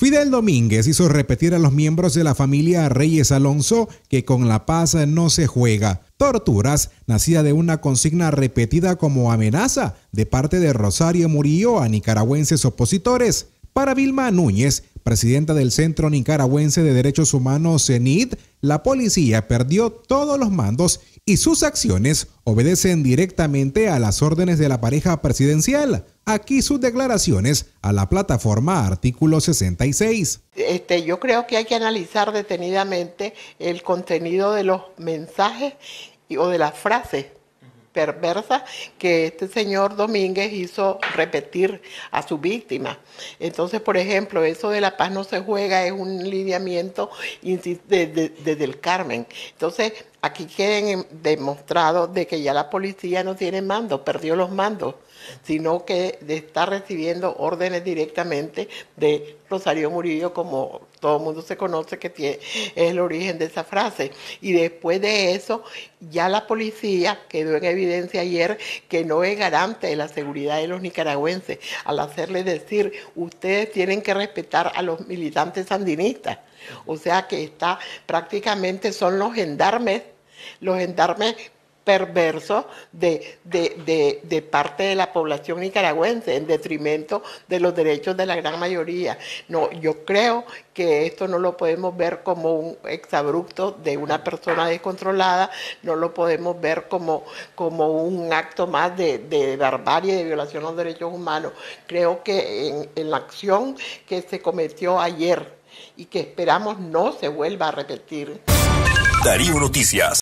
Fidel Domínguez hizo repetir a los miembros de la familia Reyes Alonso que con la paz no se juega. Torturas, nacida de una consigna repetida como amenaza de parte de Rosario Murillo a nicaragüenses opositores. Para Vilma Núñez, presidenta del Centro Nicaragüense de Derechos Humanos CENID, la policía perdió todos los mandos y sus acciones obedecen directamente a las órdenes de la pareja presidencial. Aquí sus declaraciones a la plataforma Artículo 66. Este, yo creo que hay que analizar detenidamente el contenido de los mensajes o de las frases perversas que este señor Domínguez hizo repetir a su víctima. Entonces, por ejemplo, eso de la paz no se juega es un lidiamiento desde el Carmen. Entonces, aquí queden em, demostrados de que ya la policía no tiene mando, perdió los mandos, sino que está recibiendo órdenes directamente de Rosario Murillo, como todo el mundo se conoce que tiene, es el origen de esa frase. Y después de eso, ya la policía quedó en evidencia ayer que no es garante de la seguridad de los nicaragüenses al hacerles decir, ustedes tienen que respetar a los militantes sandinistas. O sea que está prácticamente son los gendarmes los endarmes perversos de, parte de la población nicaragüense en detrimento de los derechos de la gran mayoría. No, yo creo que esto no lo podemos ver como un exabrupto de una persona descontrolada, no lo podemos ver como, como un acto más de, barbarie, de violación a los derechos humanos. Creo que en, en la acción que se cometió ayer y que esperamos no se vuelva a repetir. Darío Noticias.